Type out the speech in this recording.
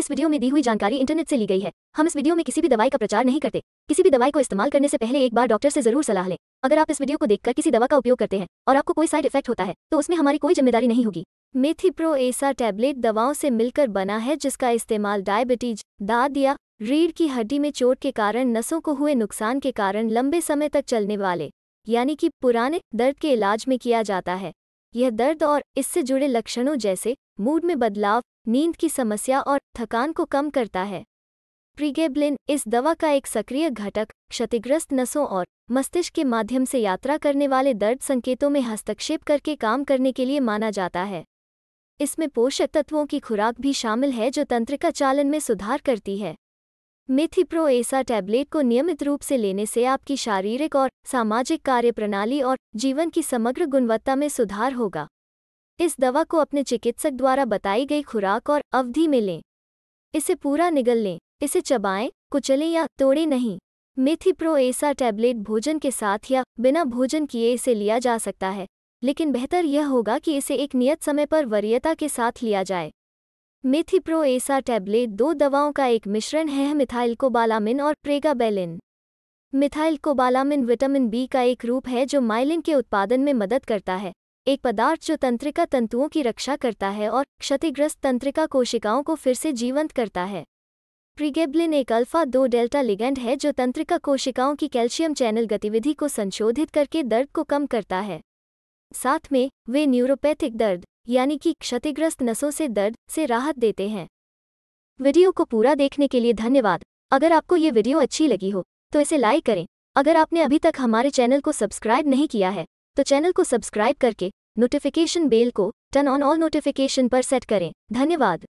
इस वीडियो में दी हुई जानकारी इंटरनेट से ली गई है हम इस वीडियो में किसी भी दवाई का प्रचार नहीं करते किसी भी दवाई को इस्तेमाल करने से पहले एक बार डॉक्टर से जरूर सलाह लें अगर आप इस वीडियो को देखकर किसी दवा का उपयोग करते हैं और आपको कोई साइड इफेक्ट होता है तो उसमें हमारी कोई जिम्मेदारी नहीं होगी मेथी प्रो ऐसा टैबलेट दवाओं से मिलकर बना है जिसका इस्तेमाल डायबिटीज दाद या रीढ़ की हड्डी में चोट के कारण नसों को हुए नुकसान के कारण लंबे समय तक चलने वाले यानी कि पुराने दर्द के इलाज में किया जाता है यह दर्द और इससे जुड़े लक्षणों जैसे मूड में बदलाव नींद की समस्या और थकान को कम करता है प्रीगेब्लिन इस दवा का एक सक्रिय घटक क्षतिग्रस्त नसों और मस्तिष्क के माध्यम से यात्रा करने वाले दर्द संकेतों में हस्तक्षेप करके काम करने के लिए माना जाता है इसमें पोषक तत्वों की खुराक भी शामिल है जो तंत्रिका चालन में सुधार करती है मिथिप्रो एसा टैबलेट को नियमित रूप से लेने से आपकी शारीरिक और सामाजिक कार्यप्रणाली और जीवन की समग्र गुणवत्ता में सुधार होगा इस दवा को अपने चिकित्सक द्वारा बताई गई खुराक और अवधि में लें इसे पूरा निगल लें इसे चबाएं कुचलें या तोड़ें नहीं मिथिप्रो एसा टैबलेट भोजन के साथ या बिना भोजन किए इसे लिया जा सकता है लेकिन बेहतर यह होगा कि इसे एक नियत समय पर वरीयता के साथ लिया जाए मिथिप्रो एसा टैबलेट दो दवाओं का एक मिश्रण है मिथाइल कोबालामिन और pregabalin methylcobalamin vitamin B का एक रूप है जो माइलिन के उत्पादन में मदद करता है एक पदार्थ जो तंत्रिका तंतुओं की रक्षा करता है और क्षतिग्रस्त तंत्रिका कोशिकाओं को फिर से जीवंत करता है प्रिगेब्लिन एक अल्फा दो डेल्टा लिगेंड है जो तंत्रिका कोशिकाओं की कैल्शियम चैनल गतिविधि को संशोधित करके दर्द को कम करता है साथ में वे न्यूरोपैथिक दर्द यानी कि क्षतिग्रस्त नसों से दर्द से राहत देते हैं वीडियो को पूरा देखने के लिए धन्यवाद अगर आपको ये वीडियो अच्छी लगी हो तो इसे लाइक करें अगर आपने अभी तक हमारे चैनल को सब्सक्राइब नहीं किया है तो चैनल को सब्सक्राइब करके नोटिफिकेशन बेल को टर्न ऑन ऑल नोटिफिकेशन पर सेट करें धन्यवाद